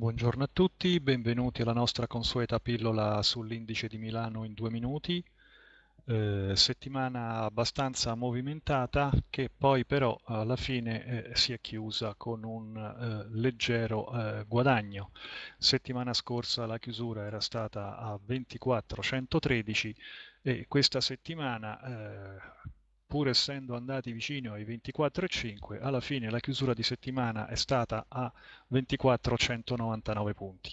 Buongiorno a tutti, benvenuti alla nostra consueta pillola sull'indice di Milano in due minuti. Eh, settimana abbastanza movimentata che poi però alla fine eh, si è chiusa con un eh, leggero eh, guadagno. Settimana scorsa la chiusura era stata a 24,113 e questa settimana eh, pur essendo andati vicino ai 24,5, alla fine la chiusura di settimana è stata a 24,199 punti.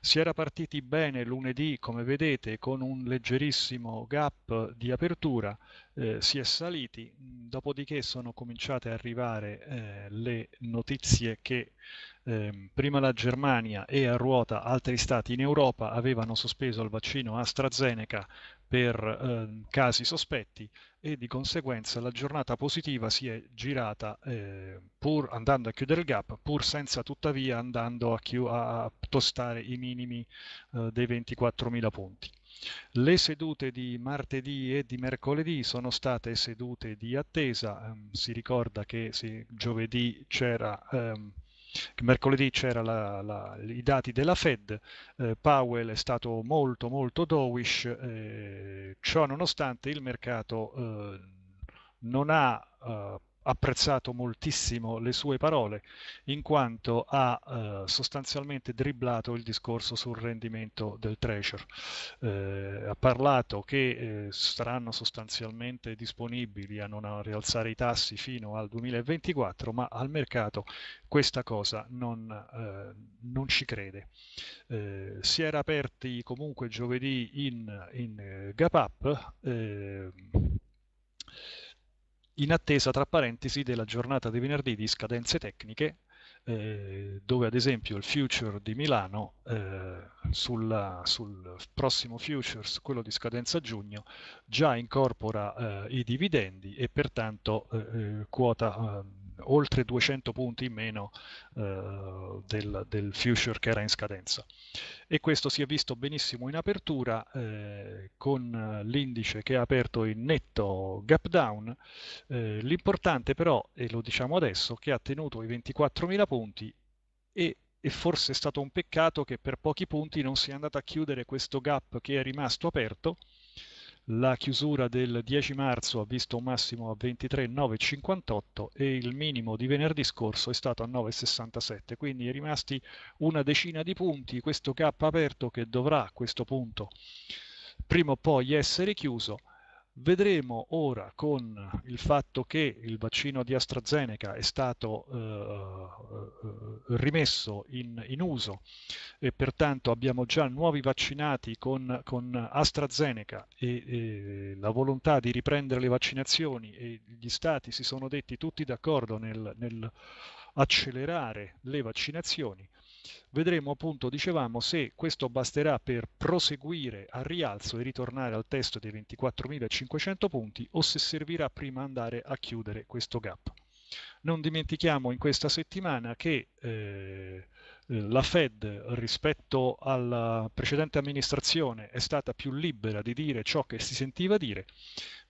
Si era partiti bene lunedì, come vedete, con un leggerissimo gap di apertura, eh, si è saliti, dopodiché sono cominciate a arrivare eh, le notizie che eh, prima la Germania e a ruota altri stati in Europa avevano sospeso il vaccino AstraZeneca per eh, casi sospetti e di conseguenza la giornata positiva si è girata eh, pur andando a chiudere il gap, pur senza tuttavia andando a, chi- a tostare i minimi eh, dei 24.000 punti. Le sedute di martedì e di mercoledì sono state sedute di attesa, ehm, si ricorda che sì, giovedì c'era... Ehm, mercoledì c'erano i dati della Fed, eh, Powell è stato molto molto dovish, eh, ciò nonostante il mercato eh, non ha eh, apprezzato moltissimo le sue parole, in quanto ha eh, sostanzialmente dribblato il discorso sul rendimento del treasure. Eh, ha parlato che eh, saranno sostanzialmente disponibili a non rialzare i tassi fino al 2024, ma al mercato questa cosa non, eh, non ci crede. Eh, si era aperti comunque giovedì in, in eh, GAPAP in attesa, tra parentesi, della giornata di venerdì di scadenze tecniche, eh, dove ad esempio il future di Milano eh, sulla, sul prossimo future, quello di scadenza giugno, già incorpora eh, i dividendi e pertanto eh, eh, quota ehm, oltre 200 punti in meno eh, del, del, future che era in scadenza. E questo si è visto benissimo in apertura eh, con l'indice che ha aperto in netto gap down. Eh, l'importante però, e lo diciamo adesso, che ha tenuto i 24.000 punti e e forse è stato un peccato che per pochi punti non sia andato a chiudere questo gap che è rimasto aperto la chiusura del 10 marzo ha visto un massimo a 23,958 e il minimo di venerdì scorso è stato a 9,67, quindi è rimasti una decina di punti questo K aperto che dovrà a questo punto prima o poi essere chiuso Vedremo ora con il fatto che il vaccino di AstraZeneca è stato eh, eh, eh, rimesso in, in, uso e pertanto abbiamo già nuovi vaccinati con, con AstraZeneca e, e, la volontà di riprendere le vaccinazioni e gli stati si sono detti tutti d'accordo nel, nel accelerare le vaccinazioni Vedremo appunto, dicevamo, se questo basterà per proseguire al rialzo e ritornare al testo dei 24.500 punti o se servirà prima andare a chiudere questo gap. Non dimentichiamo in questa settimana che eh, eh, la Fed rispetto alla precedente amministrazione è stata più libera di dire ciò che si sentiva dire,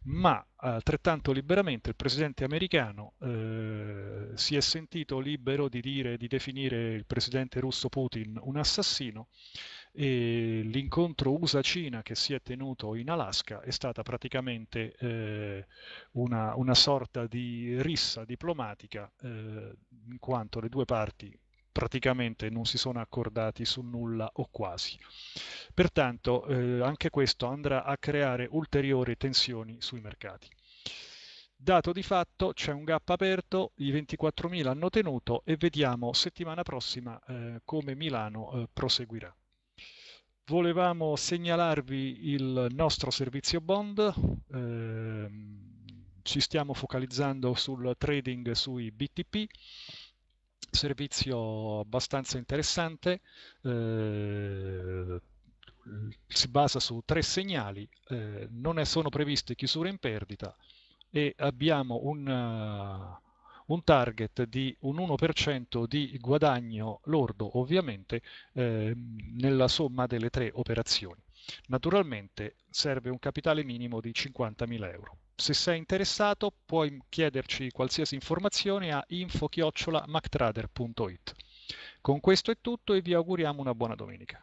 ma altrettanto liberamente il presidente americano eh, si è sentito libero di, dire, di definire il presidente russo Putin un assassino e l'incontro USA-Cina che si è tenuto in Alaska è stata praticamente eh, una, una, sorta di rissa diplomatica eh, in quanto le due parti praticamente non si sono accordati su nulla o quasi. Pertanto eh, anche questo andrà a creare ulteriori tensioni sui mercati. Dato di fatto c'è un gap aperto, i 24.000 hanno tenuto e vediamo settimana prossima eh, come Milano eh, proseguirà. Volevamo segnalarvi il nostro servizio bond, ehm, ci stiamo focalizzando sul trading sui BTP servizio abbastanza interessante, eh, si basa su tre segnali, eh, non è, sono previste chiusure in perdita e abbiamo un, uh, un target di un 1% di guadagno lordo ovviamente eh, nella somma delle tre operazioni. Naturalmente serve un capitale minimo di 50.000 euro. Se sei interessato puoi chiederci qualsiasi informazione a info-mactrader.it. Con questo è tutto e vi auguriamo una buona domenica.